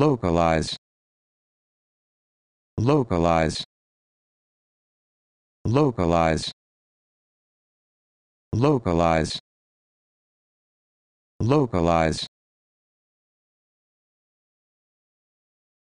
localize localize localize localize localize